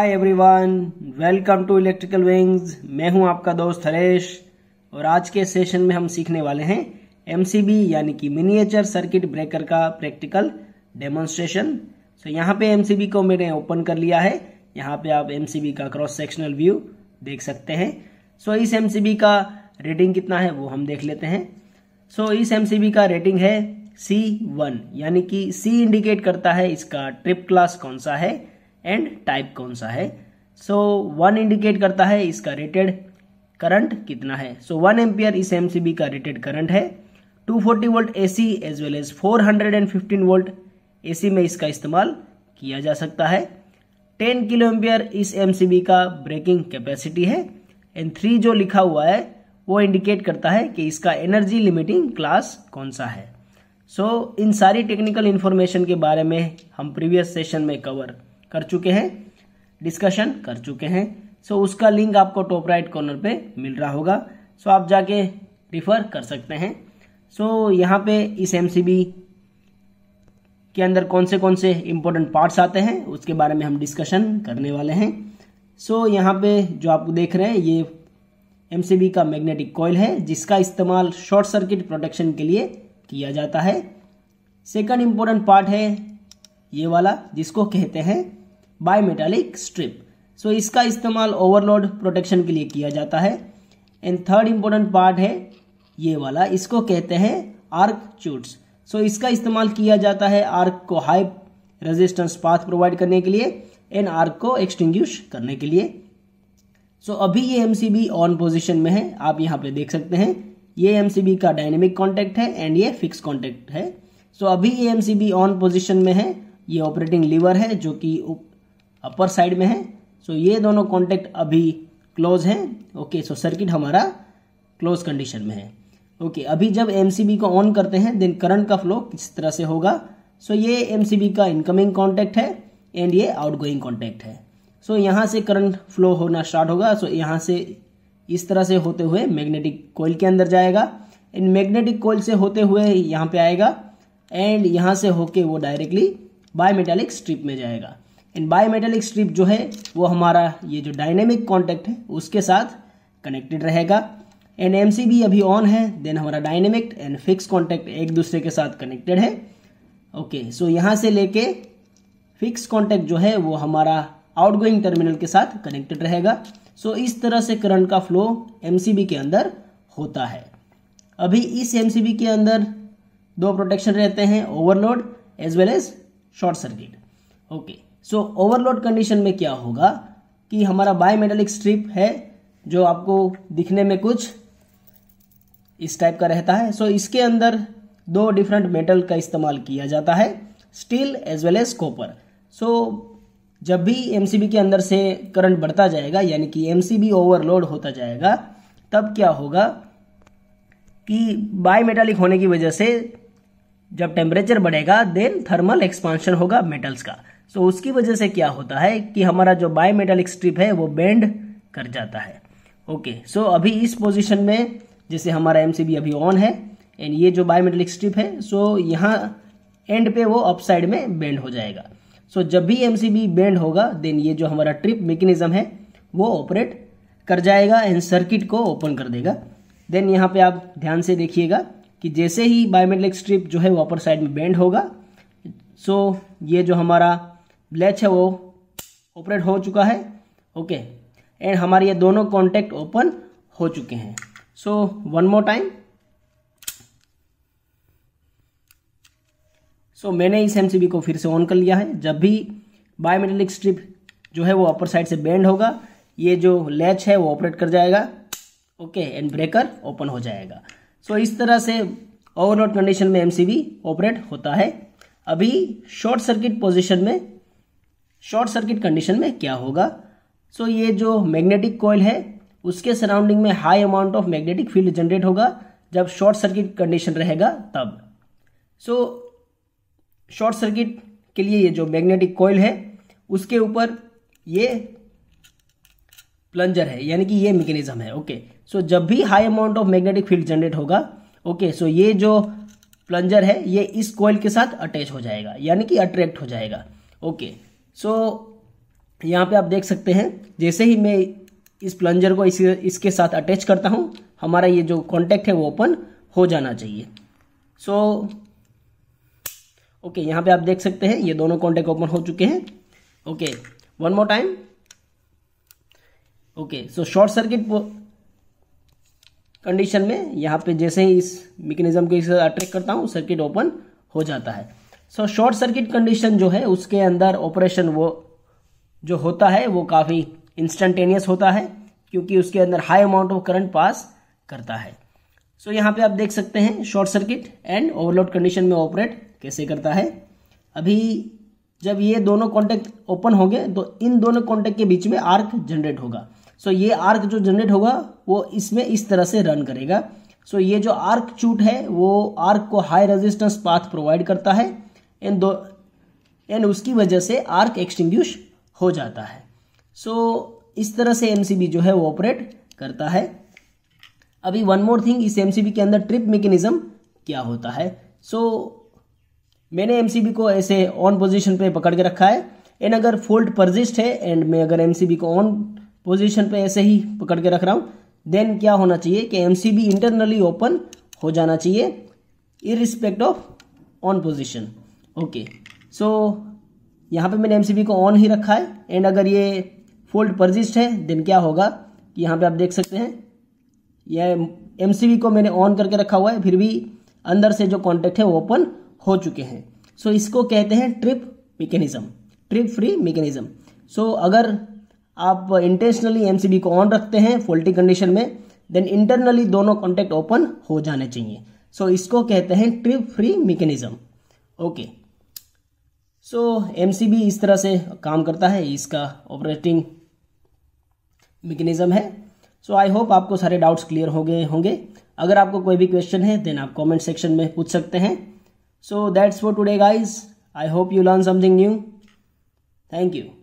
Hi everyone welcome to electrical wings मैं हूं आपका दोस्त हरेश और आज के सेशन में हम सीखने वाले हैं एमसीबी यानी कि मिनिएचर सर्किट ब्रेकर का प्रैक्टिकल डेमोन्स्ट्रेशन सो यहां यहाँ पे एमसीबी को मैंने ओपन कर लिया है यहाँ पे आप एमसीबी का क्रॉस सेक्शनल व्यू देख सकते हैं सो so, इस एम का रेटिंग कितना है वो हम देख लेते हैं सो so, इस एम का रेटिंग है सी वन यानी कि सी इंडिकेट करता है इसका ट्रिप क्लास कौन सा है एंड टाइप कौन सा है सो वन इंडिकेट करता है इसका रेटेड करंट कितना है सो वन एम्पियर इस एम का रेटेड करंट है 240 volt A C as well as four volt A में इसका इस्तेमाल किया जा सकता है 10 किलो एम्पियर इस एम का ब्रेकिंग कैपेसिटी है एंड थ्री जो लिखा हुआ है वो इंडिकेट करता है कि इसका एनर्जी लिमिटिंग क्लास कौन सा है सो so, इन सारी टेक्निकल इन्फॉर्मेशन के बारे में हम प्रीवियस सेशन में कवर कर चुके हैं डिस्कशन कर चुके हैं सो so, उसका लिंक आपको टॉप राइट कॉर्नर पे मिल रहा होगा सो so, आप जाके रिफ़र कर सकते हैं सो so, यहाँ पे इस एम के अंदर कौन से कौन से इम्पोर्टेंट पार्ट्स आते हैं उसके बारे में हम डिस्कशन करने वाले हैं सो so, यहाँ पे जो आप देख रहे हैं ये एम का मैग्नेटिक कॉयल है जिसका इस्तेमाल शॉर्ट सर्किट प्रोटेक्शन के लिए किया जाता है सेकंड इम्पोर्टेंट पार्ट है ये वाला जिसको कहते हैं बायोमेटालिक स्ट्रिप सो इसका इस्तेमाल ओवरलोड प्रोटेक्शन के लिए किया जाता है एंड थर्ड इम्पोर्टेंट पार्ट है ये वाला इसको कहते हैं आर्क चूट्स सो इसका इस्तेमाल किया जाता है आर्क को हाई रेजिस्टेंस पाथ प्रोवाइड करने के लिए एंड आर्क को एक्सटिंग करने के लिए सो so, अभी ये एम ऑन पोजिशन में है आप यहाँ पे देख सकते हैं ये एम का डायनेमिक कॉन्टैक्ट है एंड ये फिक्स कॉन्टैक्ट है सो so, अभी ये एम ऑन पोजिशन में है ये ऑपरेटिंग लीवर है जो कि अपर साइड में है सो ये दोनों कॉन्टैक्ट अभी क्लोज हैं ओके सो सर्किट हमारा क्लोज कंडीशन में है ओके okay, अभी जब एम को ऑन करते हैं देन करंट का फ्लो किस तरह से होगा सो so, ये एम का इनकमिंग कॉन्टैक्ट है एंड ये आउटगोइंग कॉन्टैक्ट है सो so, यहाँ से करंट फ्लो होना स्टार्ट होगा सो so, यहाँ से इस तरह से होते हुए मैग्नेटिक कोयल के अंदर जाएगा एंड मैग्नेटिक कोयल से होते हुए यहाँ पे आएगा एंड यहाँ से होके वो डायरेक्टली बायोमेटेलिक स्ट्रिप में जाएगा एंड बायोमेटेलिक स्ट्रिप जो है वो हमारा ये जो डायनेमिक कॉन्टैक्ट है उसके साथ कनेक्टेड रहेगा एंड एम अभी ऑन है देन हमारा डायनेमिक एंड फिक्स कॉन्टैक्ट एक दूसरे के साथ कनेक्टेड है ओके okay, सो so यहाँ से लेके फिक्स कॉन्टैक्ट जो है वो हमारा आउटगोइंग टर्मिनल के साथ कनेक्टेड रहेगा सो so, इस तरह से करंट का फ्लो एम के अंदर होता है अभी इस एम के अंदर दो प्रोटेक्शन रहते हैं overload as well as short circuit okay so overload condition में क्या होगा कि हमारा बायोमेटेलिक स्ट्रिप है जो आपको दिखने में कुछ इस टाइप का रहता है सो so, इसके अंदर दो डिफरेंट मेटल का इस्तेमाल किया जाता है steel as well as copper so जब भी एम के अंदर से करंट बढ़ता जाएगा यानी कि एम ओवरलोड होता जाएगा तब क्या होगा कि बायोमेटेलिक होने की वजह से जब टेम्परेचर बढ़ेगा देन थर्मल एक्सपांशन होगा मेटल्स का सो उसकी वजह से क्या होता है कि हमारा जो बायोमेटालिक स्ट्रिप है वो बेंड कर जाता है ओके okay, सो so अभी इस पोजीशन में जैसे हमारा एम अभी ऑन है एंड ये जो बायोमेटालिक स्ट्रिप है सो so यहाँ एंड पे वो अपसाइड में बेंड हो जाएगा सो so जब भी एम बेंड होगा देन ये जो हमारा ट्रिप मेकेनिज्म है वो ऑपरेट कर जाएगा एंड सर्किट को ओपन कर देगा देन यहाँ पे आप ध्यान से देखिएगा कि जैसे ही बायोमेटालिक स्ट्रिप जो है वो अपर साइड में बेंड होगा सो so ये जो हमारा लैच है वो ऑपरेट हो चुका है ओके एंड हमारे ये दोनों कॉन्टैक्ट ओपन हो चुके हैं so one more time so मैंने इस एम को फिर से ऑन कर लिया है जब भी बायोमेटेलिक स्ट्रिप जो है वो अपर साइड से बेंड होगा ये जो लैच है वो ऑपरेट कर जाएगा ओके एंड ब्रेकर ओपन हो जाएगा सो so, इस तरह से ओवरलोड कंडीशन में एमसीबी ऑपरेट होता है अभी शॉर्ट सर्किट पोजीशन में शॉर्ट सर्किट कंडीशन में क्या होगा सो so, ये जो मैग्नेटिक कॉयल है उसके सराउंडिंग में high amount of magnetic field generate होगा जब शॉर्ट सर्किट कंडीशन रहेगा तब सो शॉर्ट सर्किट के लिए ये जो मैग्नेटिक कॉयल है उसके ऊपर ये प्लंजर है यानी कि ये मैकेनिज्म है ओके सो so, जब भी high amount of magnetic field generate होगा ओके okay, सो so ये जो प्लंजर है ये इस कोयल के साथ अटैच हो जाएगा यानी कि अट्रैक्ट हो जाएगा ओके okay. सो so, यहाँ पे आप देख सकते हैं जैसे ही मैं इस प्लंजर को इसी इसके साथ अटैच करता हूँ हमारा ये जो कॉन्टैक्ट है वो ओपन हो जाना चाहिए सो ओके यहाँ पे आप देख सकते हैं ये दोनों कॉन्टैक्ट ओपन हो चुके हैं okay one more time okay so short circuit condition में यहाँ पे जैसे ही इस मैकेनिज्म को इसे अट्रैक्ट करता हूँ सर्किट ओपन हो जाता है सो शॉर्ट सर्किट कंडीशन जो है उसके अंदर ऑपरेशन वो जो होता है वो काफ़ी इंस्टेंटेनियस होता है क्योंकि उसके अंदर high amount of current pass करता है सो so, यहाँ पे आप देख सकते हैं short circuit and overload condition में ऑपरेट कैसे करता है अभी जब ये दोनों कॉन्टैक्ट ओपन होंगे तो इन दोनों कॉन्टैक्ट के बीच में आर्क जनरेट होगा सो so, ये आर्क जो जनरेट होगा वो इसमें इस तरह से रन करेगा सो so, ये जो आर्क चूट है वो आर्क को हाई रेजिस्टेंस पाथ प्रोवाइड करता है एंड दो एंड उसकी वजह से आर्क एक्सटिंग्विश हो जाता है सो so, इस तरह से एमसीबी जो है वो ऑपरेट करता है अभी वन मोर थिंग इस एमसीबी के अंदर ट्रिप मेकेनिज्म क्या होता है सो so, मैंने एमसीबी को ऐसे ऑन पोजीशन पे पकड़ के रखा है एंड अगर फोल्ट परजिस्ट है एंड मैं अगर एमसीबी को ऑन पोजीशन पे ऐसे ही पकड़ के रख रहा हूँ देन क्या होना चाहिए कि एम इंटरनली ओपन हो जाना चाहिए irrespective of on position okay so यहाँ पे मैंने एम को ऑन ही रखा है एंड अगर ये फोल्ड परजिस्ट है देन क्या होगा कि यहाँ पे आप देख सकते हैं यह एम को मैंने ऑन करके रखा हुआ है फिर भी अंदर से जो कॉन्टेक्ट है वो ओपन हो चुके हैं सो so, इसको कहते हैं trip mechanism trip free mechanism so अगर आप इंटेंशनली एम को ऑन रखते हैं फोल्टी कंडीशन में देन इंटरनली दोनों कॉन्टैक्ट ओपन हो जाने चाहिए सो so, इसको कहते हैं trip free mechanism okay so M इस तरह से काम करता है इसका ऑपरेटिंग मेकेनिज्म है सो आई होप आपको सारे डाउट्स क्लियर हो गए होंगे अगर आपको कोई भी क्वेश्चन है देन आप कमेंट सेक्शन में पूछ सकते हैं so that's for today guys I hope you learn something new thank you